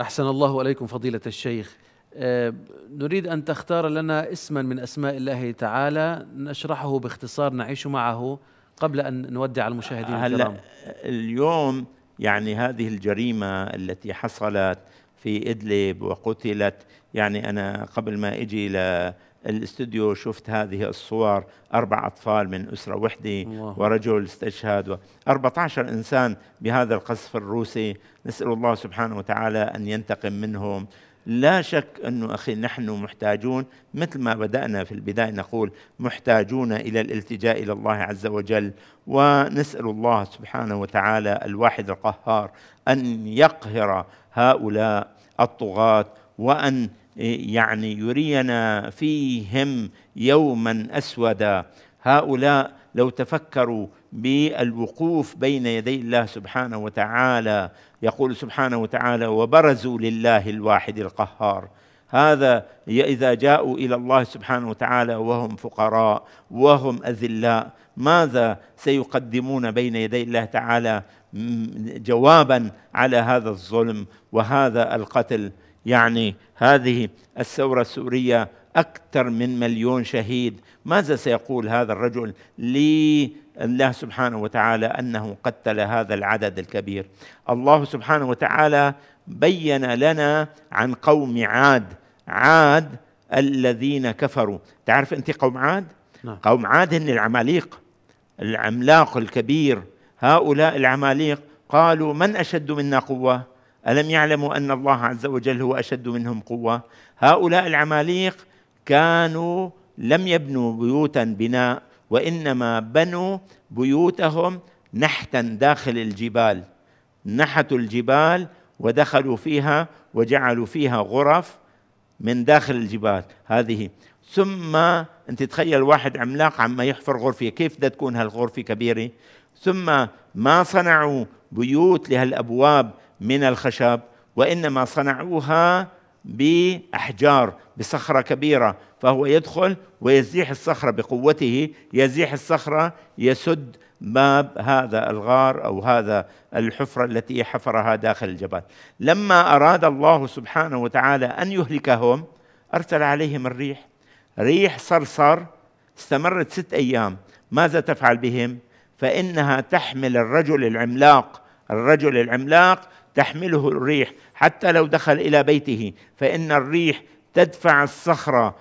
أحسن الله إليكم فضيلة الشيخ آه، نريد أن تختار لنا اسما من أسماء الله تعالى نشرحه باختصار نعيش معه قبل أن نودع المشاهدين الكرام اليوم يعني هذه الجريمة التي حصلت في إدلب وقتلت يعني أنا قبل ما أجي إلى الاستوديو شفت هذه الصور أربع أطفال من أسرة وحدة ورجل و 14 إنسان بهذا القصف الروسي نسأل الله سبحانه وتعالى أن ينتقم منهم لا شك أنه أخي نحن محتاجون مثل ما بدأنا في البداية نقول محتاجون إلى الالتجاء إلى الله عز وجل ونسأل الله سبحانه وتعالى الواحد القهار أن يقهر هؤلاء الطغاة وأن يعني يرينا فيهم يوما اسودا هؤلاء لو تفكروا بالوقوف بين يدي الله سبحانه وتعالى يقول سبحانه وتعالى وبرزوا لله الواحد القهار هذا اذا جاءوا الى الله سبحانه وتعالى وهم فقراء وهم اذلاء ماذا سيقدمون بين يدي الله تعالى جوابا على هذا الظلم وهذا القتل يعني هذه الثورة السورية أكثر من مليون شهيد ماذا سيقول هذا الرجل لي الله سبحانه وتعالى أنه قتل هذا العدد الكبير الله سبحانه وتعالى بين لنا عن قوم عاد عاد الذين كفروا تعرف أنت قوم عاد؟ نعم. قوم عاد هن العماليق العملاق الكبير هؤلاء العماليق قالوا من أشد منا قوة ألم يعلموا أن الله عز وجل هو أشد منهم قوة هؤلاء العماليق كانوا لم يبنوا بيوتا بناء وإنما بنوا بيوتهم نحتا داخل الجبال نحتوا الجبال ودخلوا فيها وجعلوا فيها غرف من داخل الجبال هذه ثم انت تخيل واحد عملاق عما يحفر غرفه كيف بدها تكون هالغرفه كبيره ثم ما صنعوا بيوت لهالابواب من الخشب وانما صنعوها باحجار بصخره كبيره فهو يدخل ويزيح الصخره بقوته يزيح الصخره يسد باب هذا الغار او هذا الحفره التي حفرها داخل الجبل لما اراد الله سبحانه وتعالى ان يهلكهم ارسل عليهم الريح ريح صرصر استمرت ست ايام ماذا تفعل بهم فانها تحمل الرجل العملاق الرجل العملاق تحمله الريح حتى لو دخل الى بيته فان الريح تدفع الصخره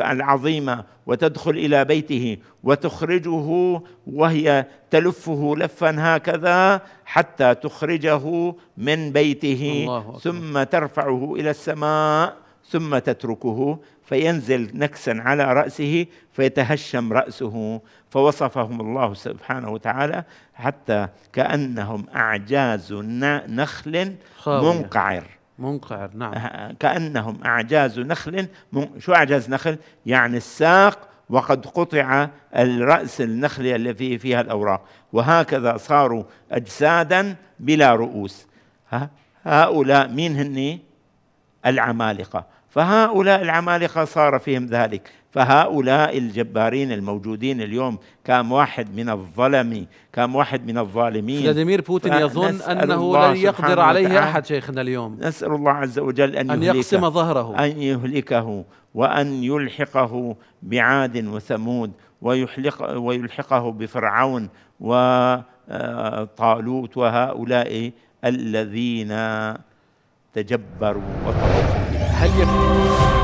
العظيمه وتدخل الى بيته وتخرجه وهي تلفه لفا هكذا حتى تخرجه من بيته ثم ترفعه الى السماء ثم تتركه فينزل نكسا على رأسه فيتهشم رأسه فوصفهم الله سبحانه وتعالى حتى كأنهم أعجاز نخل منقعر منقعر نعم أه، أه، كأنهم أعجاز نخل شو أعجاز نخل؟ يعني الساق وقد قطع الرأس النخل الذي فيها الأوراق وهكذا صاروا أجسادا بلا رؤوس ها؟ هؤلاء مين هني؟ العمالقة فهؤلاء العمالقة صار فيهم ذلك فهؤلاء الجبارين الموجودين اليوم كم واحد من الظلم كم واحد من الظالمين فلاديمير بوتين يظن أنه لن يقدر عليه أحد شيخنا اليوم نسأل الله عز وجل أن, أن يقسم ظهره أن يهلكه وأن يلحقه بعاد وثمود ويحلق ويلحقه بفرعون وطالوت وهؤلاء الذين تجبروا وتعصوا هل يكون